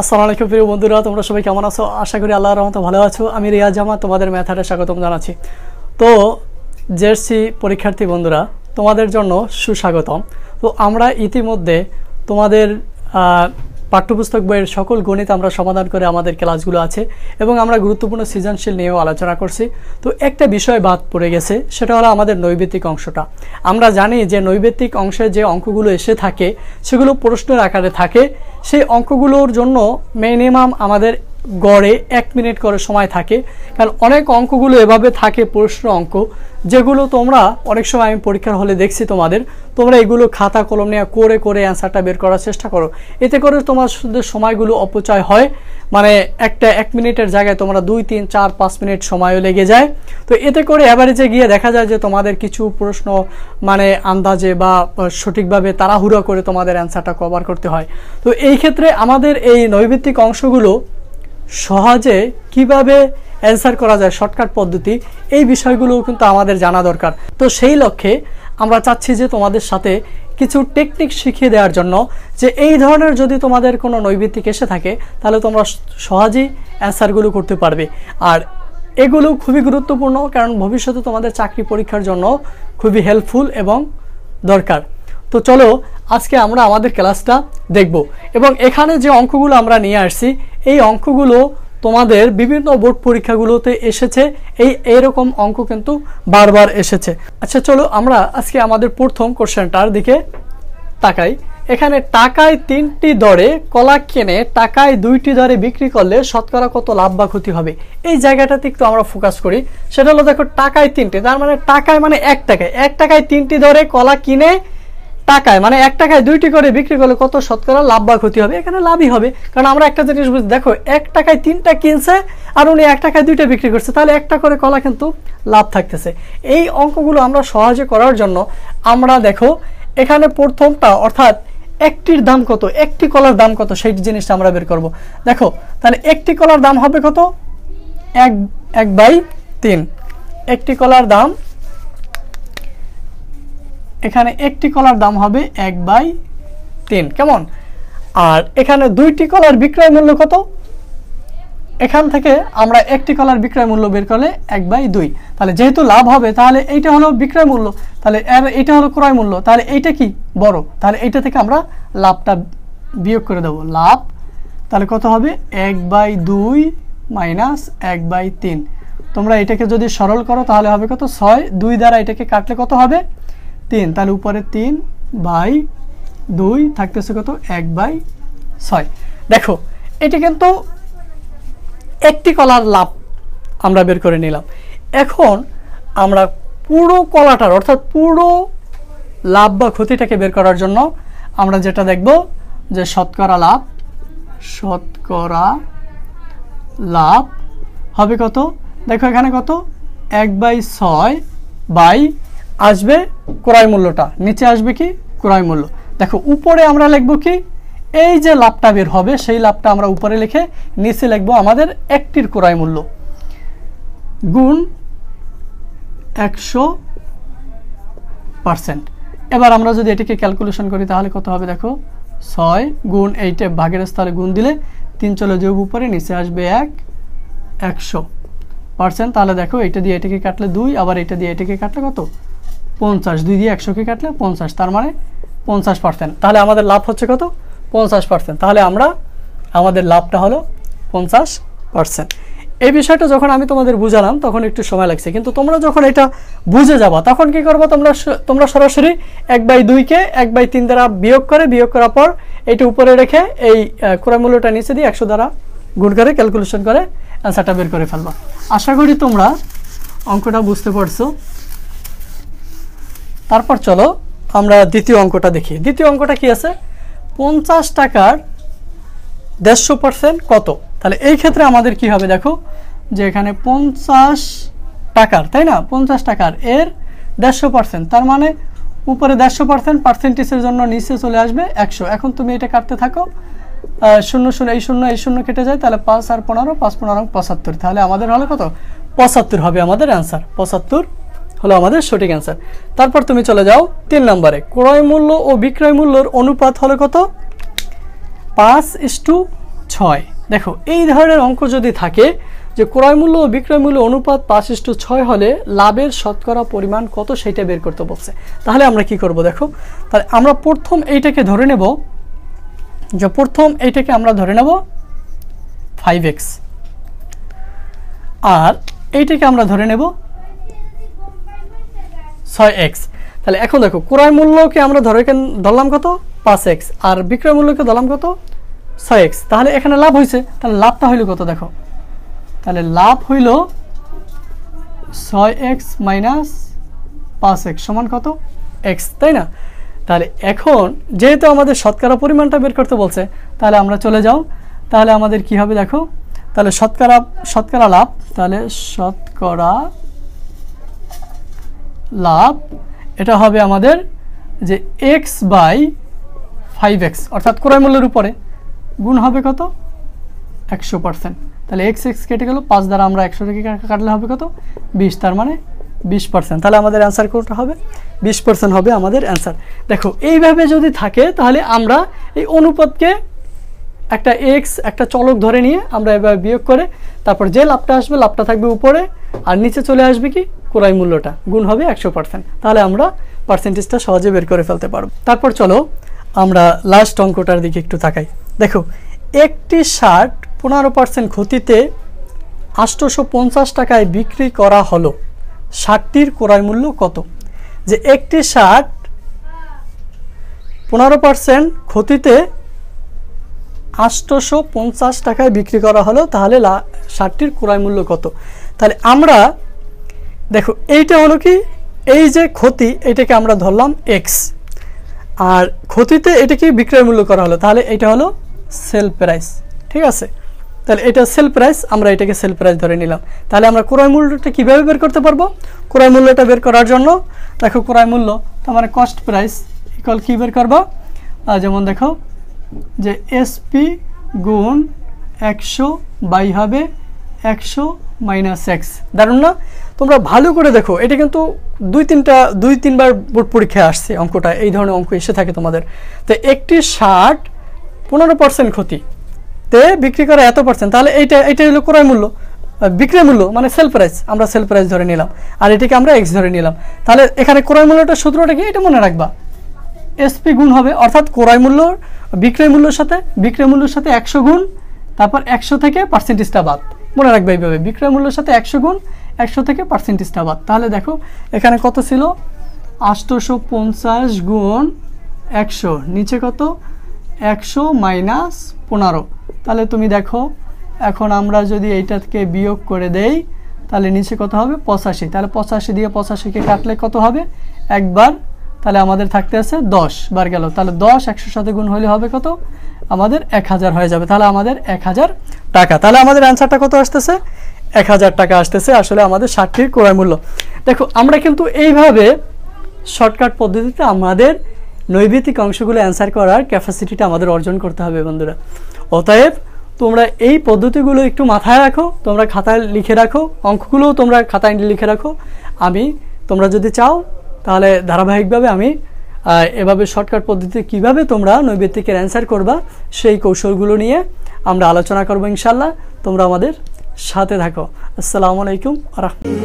আসসালামু আলাইকুম প্রিয় বন্ধুরা তোমরা সবাই কেমন আছো আশা করি আল্লাহ রহমত ভালো আছো আমি রিয়া জামা তোমাদের ম্যাথারে স্বাগতম জানাচ্ছি তো জেরসি পরীক্ষার্থী বন্ধুরা তোমাদের জন্য সুস্বাগতম তো আমরা ইতিমধ্যে তোমাদের পাঠ্যপুস্তক বইয়ের সকল গণিত আমরা সমাধান করে আমাদের ক্লাসগুলো আছে এবং আমরা গুরুত্বপূর্ণ সৃজনশীল নিয়েও আলোচনা করছি তো একটা বিষয় বাদ পড়ে গেছে সেটা হলো আমাদের নৈবেতিক অংশটা আমরা জানি যে নৈবেতিক অংশে যে অঙ্কগুলো এসে থাকে সেগুলো প্রশ্নের আকারে থাকে সেই অঙ্কগুলোর জন্য মিনিমাম আমাদের গড়ে এক মিনিট করে সময় থাকে কারণ অনেক অঙ্কগুলো এভাবে থাকে প্রশ্ন অঙ্ক যেগুলো তোমরা অনেক সময় আমি পরীক্ষার হলে দেখছি তোমাদের তোমরা এগুলো খাতা কলম নিয়ে করে করে অ্যান্সারটা বের করার চেষ্টা করো এতে করে শুধু সময়গুলো অপচয় হয় মানে একটা এক মিনিটের জায়গায় তোমরা দুই তিন চার পাঁচ মিনিট সময়ও লেগে যায় তো এতে করে অ্যাভারেজে গিয়ে দেখা যায় যে তোমাদের কিছু প্রশ্ন মানে আন্দাজে বা সঠিকভাবে তাড়াহুড়ো করে তোমাদের অ্যান্সারটা কভার করতে হয় তো এই ক্ষেত্রে আমাদের এই নৈভিত্তিক অংশগুলো সহজে কিভাবে অ্যান্সার করা যায় শর্টকাট পদ্ধতি এই বিষয়গুলোও কিন্তু আমাদের জানা দরকার তো সেই লক্ষ্যে আমরা চাচ্ছি যে তোমাদের সাথে কিছু টেকনিক শিখিয়ে দেওয়ার জন্য যে এই ধরনের যদি তোমাদের কোনো নৈবিত্তিক এসে থাকে তাহলে তোমরা সহজেই অ্যান্সারগুলো করতে পারবে আর এগুলো খুবই গুরুত্বপূর্ণ কারণ ভবিষ্যতে তোমাদের চাকরি পরীক্ষার জন্য খুবই হেল্পফুল এবং দরকার তো চলো আজকে আমরা আমাদের ক্লাসটা দেখব এবং এখানে যে অঙ্কগুলো আমরা নিয়ে আসছি এই অঙ্কগুলো তোমাদের বিভিন্ন বোর্ড পরীক্ষাগুলোতে এসেছে এই এরকম অঙ্ক কিন্তু বারবার এসেছে আচ্ছা চলো আমরা আজকে আমাদের প্রথম কোশ্চেনটার দিকে তাকাই এখানে টাকায় তিনটি দরে কলা কেনে টাকায় দুইটি দরে বিক্রি করলে শতকরা কত লাভ বা ক্ষতি হবে এই জায়গাটাতে একটু আমরা ফোকাস করি সেটা হলো দেখো টাকায় তিনটি তার মানে টাকায় মানে এক টাকায় এক টাকায় তিনটি দরে কলা কিনে টাকায় মানে এক টাকায় দুইটি করে বিক্রি করলে কত শতকরা লাভ বা ক্ষতি হবে এখানে লাভই হবে কারণ আমরা একটা জিনিস বুঝি দেখো এক টাকায় তিনটা কিনছে আর উনি এক টাকায় দুইটা বিক্রি করছে তাহলে একটা করে কলা কিন্তু লাভ থাকতেছে এই অঙ্কগুলো আমরা সহজে করার জন্য আমরা দেখো এখানে প্রথমটা অর্থাৎ একটির দাম কত একটি কলার দাম কত সেই জিনিসটা আমরা বের করব দেখো তাহলে একটি কলার দাম হবে কত এক এক বাই তিন একটি কলার দাম এখানে একটি কলার দাম হবে এক বাই তিন কেমন আর এখানে দুইটি কলার বিক্রয় মূল্য কত এখান থেকে আমরা একটি কলার বিক্রয় মূল্য বের করলে এক বাই দুই তাহলে যেহেতু লাভ হবে তাহলে এইটা হলো বিক্রয় মূল্য তাহলে এর এইটা হলো ক্রয় মূল্য তাহলে এইটা কি বড় তাহলে এইটা থেকে আমরা লাভটা বিয়োগ করে দেবো লাভ তাহলে কত হবে এক বাই দুই মাইনাস এক বাই তিন তোমরা এটাকে যদি সরল করো তাহলে হবে কত ছয় দুই দ্বারা এটাকে কাটলে কত হবে তিন তাহলে উপরে তিন বাই দুই থাকতেছে কত এক বাই ছয় দেখো এটি কিন্তু একটি কলার লাভ আমরা বের করে নিলাম এখন আমরা পুরো কলাটার অর্থাৎ পুরো লাভ বা ক্ষতিটাকে বের করার জন্য আমরা যেটা দেখব যে শতকরা লাভ শতকরা লাভ হবে কত দেখো এখানে কত এক বাই ছয় বাই আসবে ক্রয় মূল্যটা নিচে আসবে কি ক্রয় মূল্য দেখো উপরে আমরা লিখব কি এই যে লাভটা বের হবে সেই লাভটা আমরা উপরে লিখে নিচে লিখব আমাদের একটির ক্রয় মূল্য গুণ একশো পারসেন্ট এবার আমরা যদি এটিকে ক্যালকুলেশন করি তাহলে কত হবে দেখো ছয় গুণ এইটে ভাগের স্থলে গুণ দিলে তিন চলে যোগ উপরে নিচে আসবে এক একশো পার্সেন্ট তাহলে দেখো এটা দিয়ে এটিকে কাটলে দুই আবার এটা দিয়ে এটিকে কাটলে কত পঞ্চাশ দুই দিয়ে একশোকে কাটলে পঞ্চাশ তার মানে পঞ্চাশ পার্সেন্ট তাহলে আমাদের লাভ হচ্ছে কত পঞ্চাশ পার্সেন্ট তাহলে আমরা আমাদের লাভটা হলো পঞ্চাশ পার্সেন্ট এই বিষয়টা যখন আমি তোমাদের বুঝালাম তখন একটু সময় লাগছে কিন্তু তোমরা যখন এটা বুঝে যাবা তখন কি করবো তোমরা তোমরা সরাসরি এক বাই দুইকে এক বাই তিন দ্বারা বিয়োগ করে বিয়োগ করার পর এটা উপরে রেখে এই ক্রয় মূল্যটা নিচে দিয়ে একশো দ্বারা গুণ করে ক্যালকুলেশন করে অ্যান্সারটা বের করে ফেলবা আশা করি তোমরা অঙ্কটা বুঝতে পারছো তারপর চলো আমরা দ্বিতীয় অঙ্কটা দেখি দ্বিতীয় অঙ্কটা কি আছে পঞ্চাশ টাকার দেড়শো পার্সেন্ট কত তাহলে এই ক্ষেত্রে আমাদের কি হবে দেখো যে এখানে পঞ্চাশ টাকার তাই না পঞ্চাশ টাকার এর দেড়শো পার্সেন্ট তার মানে উপরে দেড়শো পার্সেন্ট পার্সেন্টেজের জন্য নিচে চলে আসবে একশো এখন তুমি এটা কাটতে থাকো শূন্য শূন্য এই শূন্য এই শূন্য কেটে যায় তাহলে পাঁচ আর পনেরো পাঁচ পনেরো পঁচাত্তর তাহলে আমাদের হলে কত পঁচাত্তর হবে আমাদের অ্যান্সার পঁচাত্তর হলো আমাদের সঠিক অ্যান্সার তারপর তুমি চলে যাও তিন নম্বরে ক্রয় মূল্য ও বিক্রয় মূল্যর অনুপাত হলো কত পাঁচ ইস্টু ছয় দেখো এই ধরনের অঙ্ক যদি থাকে যে ক্রয় মূল্য ও বিক্রয় মূল্য অনুপাত পাঁচ ইস্টু ছয় হলে লাভের শতকরা পরিমাণ কত সেইটা বের করতে বলছে তাহলে আমরা কি করব দেখো তাহলে আমরা প্রথম এইটাকে ধরে নেব যে প্রথম এইটাকে আমরা ধরে নেব ফাইভ এক্স আর এইটাকে আমরা ধরে নেব ছয় এক্স তাহলে এখন দেখো ক্রয় মূল্যকে আমরা ধরে ধরলাম কত পাঁচ এক্স আর বিক্রয় মূল্যকে ধরলাম কত ছয় এক্স তাহলে এখানে লাভ হয়েছে তাহলে লাভটা হইল কত দেখো তাহলে লাভ হইল ছয় এক্স মাইনাস পাঁচ এক্স সমান কত এক্স তাই না তাহলে এখন যেহেতু আমাদের শতকরা পরিমাণটা বের করতে বলছে তাহলে আমরা চলে যাও তাহলে আমাদের কি হবে দেখো তাহলে শতকরা শতকরা লাভ তাহলে শতকরা লাভ এটা হবে আমাদের যে এক্স বাই ফাইভ এক্স অর্থাৎ ক্রয় মূল্যের উপরে গুণ হবে কত একশো পার্সেন্ট তাহলে এক্স এক্স কেটে গেল পাঁচ দ্বারা আমরা একশো থেকে কাটলে হবে কত বিশ তার মানে বিশ পার্সেন্ট তাহলে আমাদের অ্যান্সার কোনটা হবে বিশ পার্সেন্ট হবে আমাদের অ্যান্সার দেখো এইভাবে যদি থাকে তাহলে আমরা এই অনুপাতকে একটা এক্স একটা চলক ধরে নিয়ে আমরা এবার বিয়োগ করে তারপর যে লাভটা আসবে লাভটা থাকবে উপরে আর নিচে চলে আসবে কি ক্রয় মূল্যটা গুণ হবে একশো পার্সেন্ট তাহলে আমরা পার্সেন্টেজটা সহজে বের করে ফেলতে পারবো তারপর চলো আমরা লাস্ট অঙ্কটার দিকে একটু তাকাই দেখো একটি শার্ট পনেরো পার্সেন্ট ক্ষতিতে আষ্টশো পঞ্চাশ টাকায় বিক্রি করা হলো শার্টটির ক্রয় মূল্য কত যে একটি শার্ট পনেরো পার্সেন্ট ক্ষতিতে আষ্টশো পঞ্চাশ টাকায় বিক্রি করা হলো তাহলে শার্টটির ক্রয় মূল্য কত তাহলে আমরা দেখো এইটা হলো কি এই যে ক্ষতি এটাকে আমরা ধরলাম এক্স আর ক্ষতিতে এটাকে বিক্রয় মূল্য করা হলো তাহলে এটা হলো সেল প্রাইস ঠিক আছে তাহলে এটা সেল প্রাইস আমরা এটাকে সেল প্রাইস ধরে নিলাম তাহলে আমরা ক্রয় মূল্যটা কীভাবে বের করতে পারবো ক্রয় মূল্যটা বের করার জন্য দেখো ক্রয় মূল্য তোমার কস্ট প্রাইস ইকল কী বের করবো যেমন দেখো যে এসপি গুণ একশো বাই হবে একশো মাইনাস এক্স দারুণ না তোমরা ভালো করে দেখো এটা কিন্তু দুই তিনটা দুই তিনবার বোর্ড পরীক্ষায় আসছে অঙ্কটা এই ধরনের অঙ্ক এসে থাকে তোমাদের তো একটি ষাট পনেরো পার্সেন্ট ক্ষতি তে বিক্রি করা এত পার্সেন্ট তাহলে এইটা এইটা হলো ক্রয় মূল্য বিক্রয় মূল্য মানে সেল প্রাইস আমরা সেল প্রাইস ধরে নিলাম আর এটাকে আমরা এক্স ধরে নিলাম তাহলে এখানে ক্রয় মূল্যটা সূত্রটা কি এটা মনে রাখবা এসপি গুণ হবে অর্থাৎ ক্রয় মূল্যর বিক্রয় মূল্যর সাথে বিক্রয় মূল্যর সাথে একশো গুণ তারপর একশো থেকে পার্সেন্টেজটা বাদ মনে রাখবে এইভাবে বিক্রয় মূল্যর সাথে একশো গুণ একশো থেকে পার্সেন্টেজটা বাদ তাহলে দেখো এখানে কত ছিল আষ্টশো পঞ্চাশ গুণ একশো নিচে কত একশো মাইনাস পনেরো তাহলে তুমি দেখো এখন আমরা যদি এইটাকে বিয়োগ করে দেই তাহলে নিচে কত হবে পঁচাশি তাহলে পঁচাশি দিয়ে পঁচাশিকে কাটলে কত হবে একবার তাহলে আমাদের থাকতে আছে দশ বার গেল তাহলে দশ একশোর সাথে গুণ হলে হবে কত আমাদের এক হাজার হয়ে যাবে তাহলে আমাদের এক হাজার টাকা তাহলে আমাদের অ্যান্সারটা কত আসতেছে এক হাজার টাকা আসতেছে আসলে আমাদের ষাটটির ক্রয় মূল্য দেখো আমরা কিন্তু এইভাবে শর্টকাট পদ্ধতিতে আমাদের নৈবিতিক অংশগুলো অ্যান্সার করার ক্যাপাসিটিটা আমাদের অর্জন করতে হবে বন্ধুরা অতএব তোমরা এই পদ্ধতিগুলো একটু মাথায় রাখো তোমরা খাতায় লিখে রাখো অঙ্কগুলোও তোমরা খাতায় লিখে রাখো আমি তোমরা যদি চাও তাহলে ধারাবাহিকভাবে আমি এভাবে শর্টকাট পদ্ধতিতে কিভাবে তোমরা নৈবেদিকের অ্যান্সার করবা সেই কৌশলগুলো নিয়ে আমরা আলোচনা করবো ইনশাল্লাহ তোমরা আমাদের সাথে থাকো আসসালামু আলাইকুম রহমতুল্লাহ